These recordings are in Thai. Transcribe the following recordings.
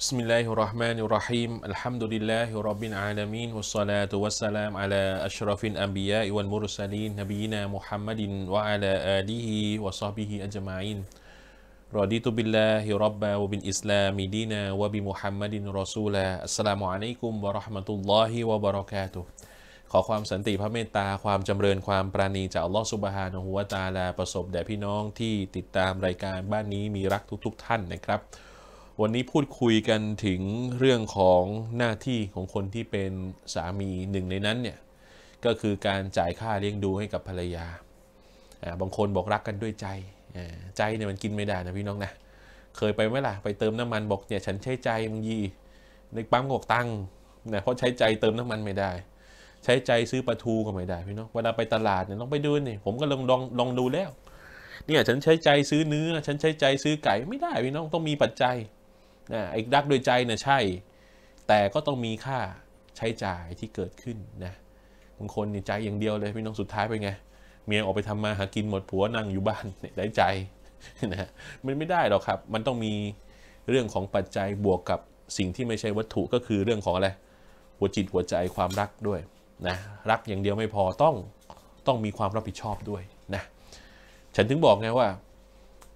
بسم الله الرحمن الرحيم الحمد لله رب العالمين والصلاة والسلام على أشرف الأنبياء والمرسلين نبينا محمد وعلى آله وصحبه أجمعين رضيت بالله ربا وبالإسلام دينا وبمحمد رسولا السلام عليكم ورحمة الله وبركاته ขอความสันติพระเมตตาความจำเริญความปราณีจากอัลลอฮฺสุบฮานะฮุวาตาลาประสบแด่พี่น้องที่ติดตามรายการบ้านนี้มีรักทุกุกท่านนะครับ วันนี้พูดคุยกันถึงเรื่องของหน้าที่ของคนที่เป็นสามีหนึ่งในนั้นเนี่ยก็คือการจ่ายค่าเลี้ยงดูให้กับภรรยาบางคนบอกรักกันด้วยใจใจเนี่ยมันกินไม่ได้นะพี่น้องนะเคยไปไหมล่ะไปเติมน้ำมันบอกเนี่ยฉันใช้ใจมึงยีในปั๊มบอกตังค์นะเพราะใช้ใจเติมน้ำมันไม่ได้ใช้ใจซื้อปลาทูก็ไม่ได้พี่น้องเวลาไปตลาดเนี่ยต้องไปดูนี่ผมก็ลองลองลองดูแล้ว เนี่ยฉันใช้ใจซื้อเนื้อฉันใช้ใจซื้อไก่ไม่ได้พี่น้องต้องมีปัจจัยนะไอ้รักโดยใจนะใช่ แต่ก็ต้องมีค่าใช้จ่ายที่เกิดขึ้นนะบางคนเนี่ยใจอย่างเดียวเลยพี่น้องสุดท้ายไปไงเมียออกไปทำมาหากินหมดผัวนั่งอยู่บ้านเนี่ยได้ใจนะมันไม่ได้หรอกครับ มันต้องมีเรื่องของปัจจัยบวกกับสิ่งที่ไม่ใช่วัตถุก็คือเรื่องของอะไรหัวจิตหัวใจความรักด้วยนะรักอย่างเดียวไม่พอต้องต้องมีความรับผิดชอบด้วยนะฉันถึงบอกไงว่า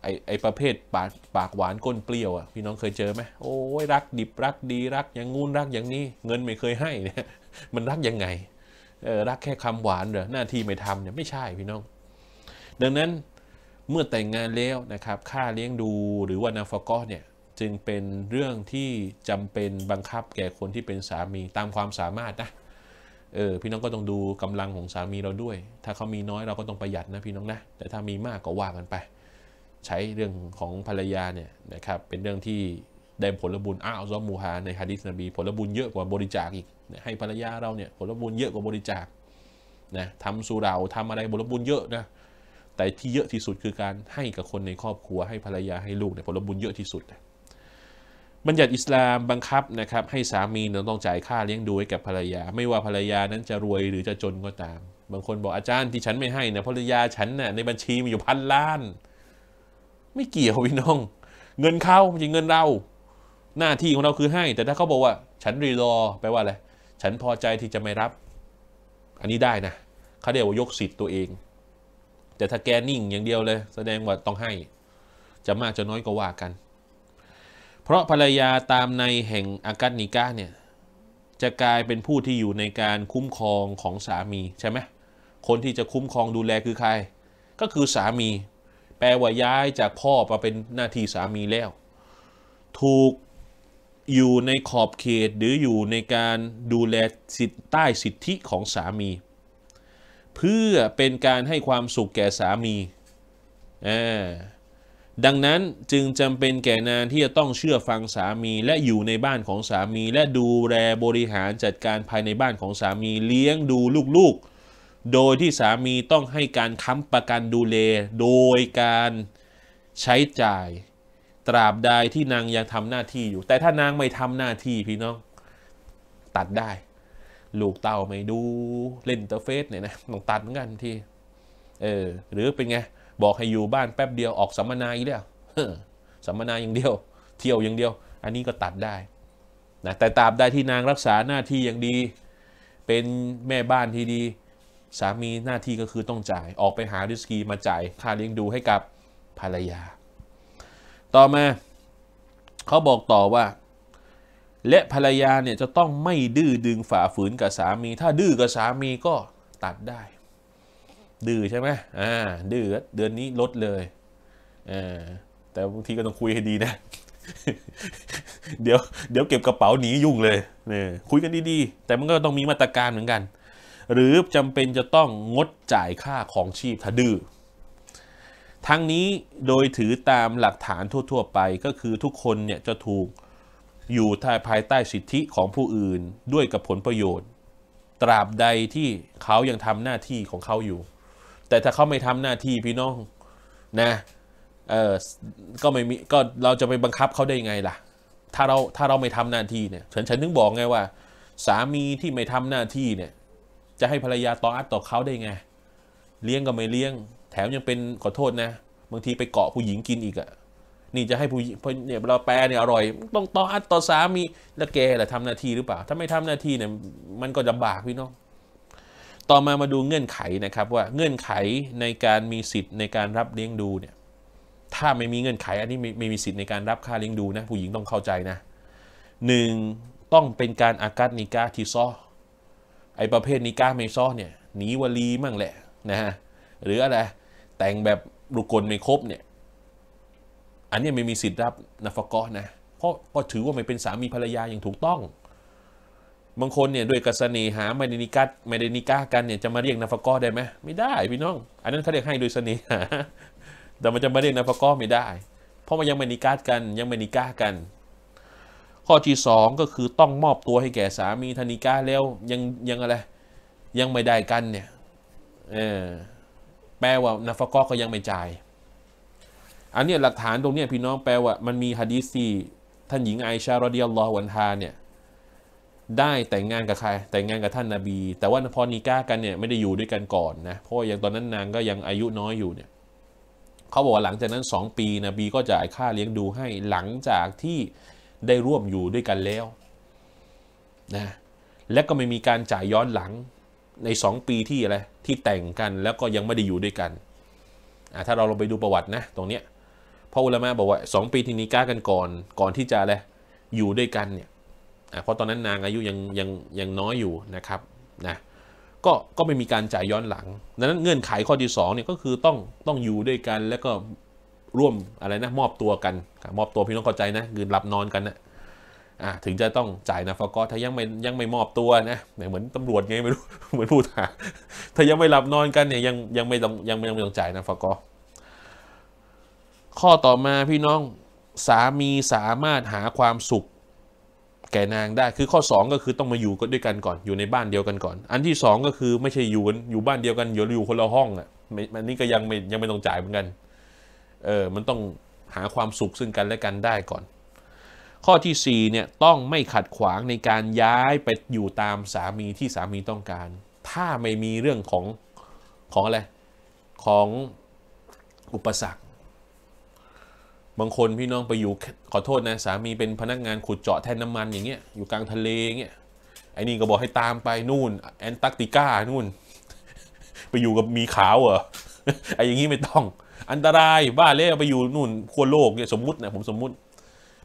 ไอไอประเภทปากปากหวานก้นเปรี้ยวอ่ะพี่น้องเคยเจอไหมโอ้ยรักดิบรักดีรักอย่างงูนรักอย่างนี้ เงินไม่เคยให้เนี่ยมันรักยังไงเออรักแค่คำหวานเหรอหน้าที่ไม่ทำเนี่ยไม่ใช่พี่น้อง ดังนั้นเมื่อแต่งงานแล้วนะครับ ค่าเลี้ยงดูหรือว่านาฟกอเนี่ยจึงเป็นเรื่องที่จำเป็นบังคับแก่คนที่เป็นสามีตามความสามารถนะเออพี่น้องก็ต้องดูกำลังของสามีเราด้วย ถ้าเขามีน้อยเราก็ต้องประหยัดนะพี่น้องนะ แต่ถ้ามีมากก็ว่ากันไป ใช้เรื่องของภรรยาเนี่ยนะครับ เป็นเรื่องที่ได้ผลบุญ อ้าวซอมูฮาในฮะดิษนบี ผลบุญเยอะกว่าบริจาคอีกให้ภรรยาเราเนี่ยผลบุญเยอะกว่าบริจาค นะทำสุราทำอะไรผลบุญเยอะนะ แต่ที่เยอะที่สุดคือการให้กับคนในครอบครัว ให้ภรรยา ให้ลูกเนี่ยผลบุญเยอะที่สุดนะบัญญัติอิสลามบังคับนะครับให้สามีเนี่ยต้องจ่ายค่าเลี้ยงดูให้กับภรรยา ไม่ว่าภรรยานั้นจะรวยหรือจะจนก็ตาม บางคนบอกอาจารย์ที่ฉันไม่ให้นะภรรยาฉันนะ่ะในบัญชีมีอยู่พันล้าน ไม่เกี่ยวพี่น้องเงินเขาจริงเงินเรา หน้าที่ของเราคือให้ แต่ถ้าเขาบอกว่าฉันรีรอแปลว่าอะไรฉันพอใจที่จะไม่รับ อันนี้ได้นะ เขาเรียกว่ายกสิทธิ์ตัวเอง แต่ถ้าแกนิ่งอย่างเดียวเลย แสดงว่าต้องให้ จะมากจะน้อยก็ว่ากันพราะภรรยาตามในแห่งอากัตนิกะเนี่ยจะกลายเป็นผู้ที่อยู่ในการคุ้มครองของสามีใช่ไหมคนที่จะคุ้มครองดูแลคือใคร ก็คือสามี แปลว่าย้ายจากพ่อมาเป็นหน้าที่สามีแล้ว ถูกอยู่ในขอบเขตหรืออยู่ในการดูแลสิทธิใต้สิทธิของสามี เพื่อเป็นการให้ความสุขแก่สามีอ่าดังนั้นจึงจำเป็นแก่นางที่จะต้องเชื่อฟังสามีและอยู่ในบ้านของสามี และดูแลบริหารจัดการภายในบ้านของสามีเลี้ยงดูลูกๆ โดยที่สามีต้องให้การค้ำประกันดูแลโดยการใช้จ่าย ตราบใดที่นางยังทำหน้าที่อยู่ แต่ถ้านางไม่ทำหน้าที่พี่น้อง ตัดได้ ลูกเต่าไม่ดูเล่นเตอร์เฟสเนี่ยนะต้องตัดเหมือนกันทีเออหรือเป็นไงบอกให้อยู่บ้านแป๊บเดียวออกสัมมนาอีกแล้วสัมมนาอย่างเดียว เที่ยวอย่างเดียว อันนี้ก็ตัดได้นะแต่ตราบใดที่นางรักษาหน้าที่อย่างดี เป็นแม่บ้านที่ดี สามีหน้าที่ก็คือต้องจ่าย ออกไปหาดิสกี มาจ่ายค่าเลี้ยงดูให้กับภรรยา ต่อมาเขาบอกต่อว่า และภรรยาเนี่ยจะต้องไม่ดื้อดึงฝ่าฝืนกับสามี ถ้าดื้อกับสามีก็ตัดได้ดื้อใช่ไหม อ่า ดื้อเดือนนี้ลดเลยอ่าแต่บางทีก็ต้องคุยให้ดีนะ เดี๋ยว เดี๋ยวเก็บกระเป๋าหนียุ่งเลยเนี่ยคุยกันดีๆ แต่มันก็ต้องมีมาตรการเหมือนกัน หรือจำเป็นจะต้องงดจ่ายค่าของชีพถ้าดื้อทั้งนี้โดยถือตามหลักฐานทั่วๆ ไปก็คือทุกคนเนี่ยจะถูกอยู่ภายใต้สิทธิของผู้อื่นด้วยกับผลประโยชน์ ตราบใดที่เขายังทำหน้าที่ของเขาอยู่แต่ถ้าเขาไม่ทำหน้าที่พี่น้องนะเออก็ไม่มีก็เราจะไปบังคับเขาได้ไงล่ะ ถ้าเราถ้าเราไม่ทำหน้าที่เนี่ยฉันฉันถึงบอกไงว่า สามีที่ไม่ทำหน้าที่เนี่ยจะให้ภรรยาต่ออัดต่อเขาได้ไง เลี้ยงก็ไม่เลี้ยง แถมยังเป็นขอโทษนะ บางทีไปเกาะผู้หญิงกินอีกอะนี่จะให้ผู้เนี่ยเราแปลเนี่ยอร่อยต้องต่ออัดต่อสามีแล้วแกละทำหน้าที่หรือเปล่าถ้าไม่ทำหน้าที่เนี่ยมันก็ลำบากพี่น้องต่อมามาดูเงื่อนไขนะครับว่าเงื่อนไขในการมีสิทธิ์ในการรับเลี้ยงดูเนี่ยถ้าไม่มีเงื่อนไขอันนี้ไม่มีสิทธิ์ในการรับค่าเลี้ยงดูนะผู้หญิงต้องเข้าใจนะหนึ่งต้องเป็นการอากัศนิกาที่ซ้อไอประเภทนิกาไม่ซ้อเนี่ยหนีวลีมั่งแหละนะฮะหรืออะไรแต่งแบบรุกลไม่ครบเนี่ยอันนี้ไม่มีสิทธิ์รับนาฟกอนะเพราะก็ถือว่าไม่เป็นสามีภรรยาอย่างถูกต้องบางคนเนี่ยด้วยกสเนหาไม่ได้นิกัดไม่ได้นิก้ากันเนี่ยจะมาเรียกนาฟกอได้ไหมไม่ได้ พี่น้อง อันนั้นเขาเรียกให้โดยเสน่หาแต่มันจะมาเรียกนาฟกอไม่ได้ เพราะมันยังไม่นิกัดกันยังไม่นิก้ากัน ข้อที่สองก็คือต้องมอบตัวให้แก่สามีธนิกาแล้วยังยังอะไร ยังไม่ได้กันเนี่ยเออแปลว่านาฟกอก็ยังไม่จ่ายอันนี้หลักฐานตรงนี้พี่น้องแปลว่ามันมีฮะดีซีท่านหญิงไอชารอดียัลลอฮ์วันทาเนี่ยได้แต่งงานกับใครแต่งงานกับท่านนาบีแต่ว่าพอนิก้ากันเนี่ยไม่ได้อยู่ด้วยกันก่อนนะเพราะอย่างตอนนั้นนางก็ยังอายุน้อยอยู่เนี่ยเขาบอกว่าหลังจากนั้น 2 ปีนบี ก็จ่ายค่าเลี้ยงดูให้หลังจากที่ได้ร่วมอยู่ด้วยกันแล้วนะและก็ไม่มีการจ่ายย้อนหลังใน 2 ปีที่อะไรที่แต่งกันแล้วก็ยังไม่ได้อยู่ด้วยกัน ถ้าเราลองไปดูประวัตินะตรงเนี้ยพ่ออุลามะบอกว่า 2 ปีที่นิก้ากันก่อน ก่อนที่จะอะไรอยู่ด้วยกันเนี่ยนะเพราะตอนนั้นนางอายุยังยังยังน้อยอยู่นะครับนะก็ก็ไม่มีการจ่ายย้อนหลังดังนั้นเงื่อนไขข้อที่2เนี่ยก็คือต้องต้องอยู่ด้วยกันแล้วก็ร่วมอะไรนะมอบตัวกันมอบตัวพี่น้องเข้าใจนะงืนหลับนอนกันนะอ่ะถึงจะต้องจ่ายนะฟกถ้ายังไม่ยังไม่มอบตัวนะ เหมือนตำรวจไงไม่รู้ เหมือนผู้ถาถ้ายังไม่หลับนอนกันเนี่ยยังยังไม่ต้องยังไม่ต้องจ่ายนะฟกข้อต่อมาพี่น้องสามีสามารถหาความสุขแก่นางได้คือข้อ 2 ก็คือต้องมาอยู่กด้วยกันก่อนอยู่ในบ้านเดียวกันก่อน อันที่ 2 ก็คือไม่ใช่อยู่อยู่บ้านเดียวกันอยู่อยู่คนละห้องอ่ะมันนี่ก็ยังไม่ยังไม่ต้องจ่ายเหมือนกันเออมันต้องหาความสุขซึ่งกันและกันได้ก่อน ข้อที่4เนี่ยต้องไม่ขัดขวางในการย้ายไปอยู่ตามสามีที่สามีต้องการถ้าไม่มีเรื่องของของอะไรของอุปสรรคบางคนพี่น้องไปอยู่ขอโทษนะ สามีเป็นพนักงานขุดเจาะแท่นน้ามันอย่างเงี้ยอยู่กลางทะเลเงี้ยไอ้นี่ก็บอกให้ตามไปนู่นแอนตาร์กติกานู่น ไปอยู่กับมีขาวเหรอไอ้อย่างงี้ไม่ต้อง อันตรายบ้าเล่ไปอยู่นู่นขั้วโลกเนี่ยสมมตินะผมสมมุติ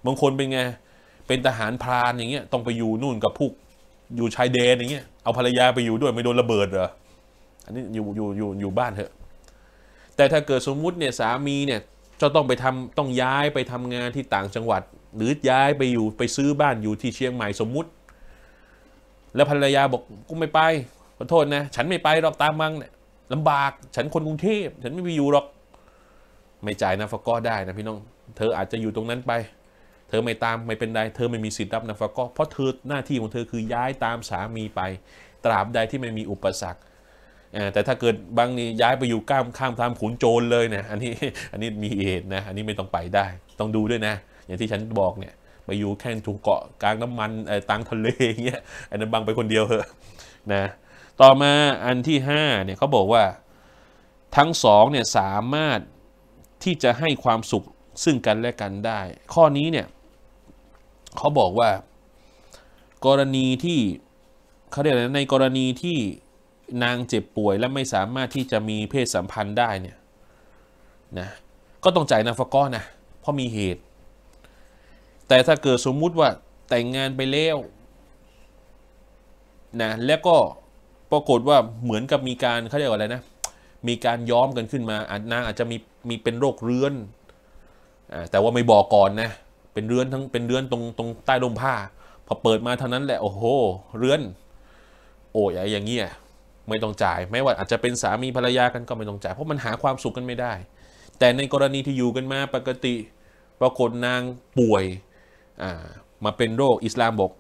บางคนเป็นไงเป็นทหารพรานอย่างเงี้ยต้องไปอยู่นู่นกับพวกอยู่ชายแดนอย่างเงี้ยเอาภรรยาไปอยู่ด้วยไม่โดนระเบิดเหรออันนี้อยู่อยู่อยู่อยู่บ้านเถอะแต่ถ้าเกิดสมมุติเนี่ยสามีเนี่ยจะต้องไปทำต้องย้ายไปทำงานที่ต่างจังหวัด หรือย้ายไปอยู่ไปซื้อบ้านอยู่ที่เชียงใหม่สมมุติ แล้วภรรยาบอกกูไม่ไปขอโทษนะฉันไม่ไปหรอกตามมังเนี่ยลำบากฉันคนกรุงเทพฉันไม่ไปอยู่หรอกไม่จ่ายนะฟะก็ได้นะพี่น้องเธออาจจะอยู่ตรงนั้นไป เธอไม่ตามไม่เป็นไรเธอไม่มีสิทธิ์รับนะฟะก็เพราะเธอหน้าที่ของเธอคือย้ายตามสามีไป ตราบใดที่ไม่มีอุปสรรคแต่ถ้าเกิดบางนี่ย้ายไปอยู่ก้ามข้ามทางขุนโจรเลยเนี่ยอันนี้อันนี้มีเหตุนะอันนี้ไม่ต้องไปได้ ต้องดูด้วยนะอย่างที่ฉันบอกเนี่ยไปอยู่แค่ถูกเกาะกลางน้ำมันตางทะเลเงี้ยอันนั้นบางไปคนเดียวเหอะนะต่อมาอันที่ 5เนี่ยเขาบอกว่าทั้งสองเนี่ยสามารถที่จะให้ความสุขซึ่งกันและกันได้ข้อนี้เนี่ยเขาบอกว่า กรณีที่เขาเรียกอะไรในกรณีที่นางเจ็บป่วยและไม่สามารถที่จะมีเพศสัมพันธ์ได้เนี่ยนะก็ต้องจ่ายนาฟก้อนะเพราะมีเหตุ แต่ถ้าเกิดสมมุติว่าแต่งงานไปแล้วนะแล้วก็ปรากฏว่าเหมือนกับมีการเขาเรียกว่าอะไรนะ มีการย้อมกันขึ้นมาอาจนางอาจจะมีมีเป็นโรคเรื้อน แต่ว่าไม่บอกก่อนนะ เป็นเรื้อนทั้งเป็นเรื้อนตรงตรงใต้ลมผ้า พอเปิดมาเท่านั้นแหละโอ้โหเรื้อน โอ้ยอย่างเงี้ยไม่ต้องจ่ายไม่ว่าอาจจะเป็นสามีภรรยากันก็ไม่ต้องจ่ายเพราะมันหาความสุขกันไม่ได้ แต่ในกรณีที่อยู่กันมาปกติปรากฏนางป่วยมาเป็นโรคอิสลามบอก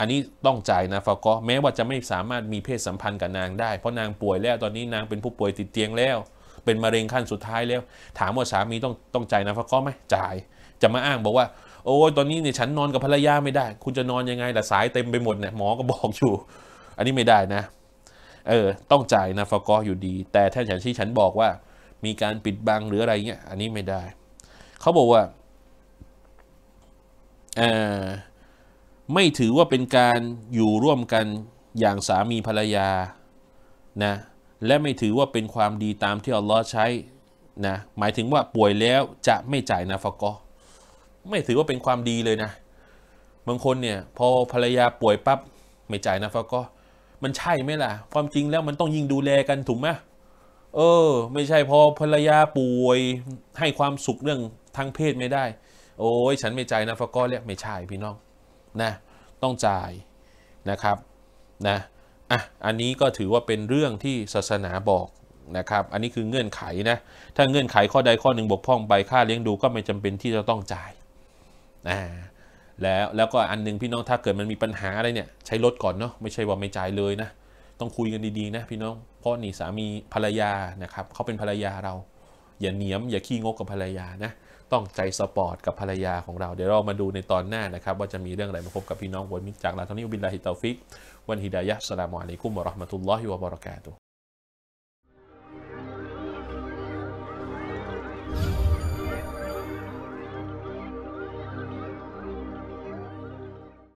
อันนี้ต้องจ่ายนะฟะกอแม้ว่าจะไม่สามารถมีเพศสัมพันธ์กับนางได้เพราะนางป่วยแล้ว ตอนนี้นางเป็นผู้ป่วยติดเตียงแล้วเป็นมะเร็งขั้นสุดท้ายแล้ว ถามว่าสามีต้องต้องจ่ายนะฟะกอไหมจ่ายจะมาอ้างบอกว่า โอ้ยตอนนี้เนี่ยฉันนอนกับภรรยาไม่ได้ คุณจะนอนยังไงล่ะสายเต็มไปหมดเนี่ยหมอก็บอกอยู่ อันนี้ไม่ได้นะเออ ต้องจ่ายนาฟกออยู่ดี แต่ถ้าฉันที่ฉันบอกว่ามีการปิดบังหรืออะไรเงี้ยอันนี้ไม่ได้เขาบอกว่าอไม่ถือว่าเป็นการอยู่ร่วมกันอย่างสามีภรรยานะและไม่ถือว่าเป็นความดีตามที่อัลลอฮ์ใช้นะหมายถึงว่าป่วยแล้วจะไม่จ่ายนาฟกอไม่ถือว่าเป็นความดีเลยนะบางคนเนี่ยพอภรรยาป่วยปับ๊บไม่จ่ายนาฟกอมันใช่ไหมล่ะ ความจริงแล้วมันต้องยิ่งดูแลกันถูกไหมเออ ไม่ใช่พอภรรยาป่วยให้ความสุขเรื่องทางเพศไม่ได้ โอ้ยฉันไม่จ่ายนะฟะก้อนเรี่กไม่ใช่พี่น้องนะต้องจ่ายนะครับ นะอ่ะอันนี้ก็ถือว่าเป็นเรื่องที่ศาสนาบอกนะครับ อันนี้คือเงื่อนไขนะ ถ้าเงื่อนไขข้อใดข้อหนึ่งบกพร่องไปค่าเลี้ยงดูก็ไม่จำเป็นที่จะต้องจ่ายอ่าแล้วแล้วก็อันนึงพี่น้องถ้าเกิดมันมีปัญหาอะไรเนี่ยใช้รถก่อนเนาะไม่ใช่ว่าไม่จ่ายเลยนะต้องคุยกันดีๆนะพี่น้องเพราะนี่สามีภรรยานะครับเขาเป็นภรรยาเราอย่าเหนียมอย่าขี้งกกับภรรยานะต้องใจสปอร์ตกับภรรยาของเราเดี๋ยวเรามาดูในตอนหน้านะครับ ว่าจะมีเรื่องอะไรมาพบกับ พี่น้องวันนี้จากลาทอนิวบินลาฮิตาฟิก วันฮิดายะสลามอะลัยกุมวะราะห์มะตุลลอฮิวะบะเราะกาตุ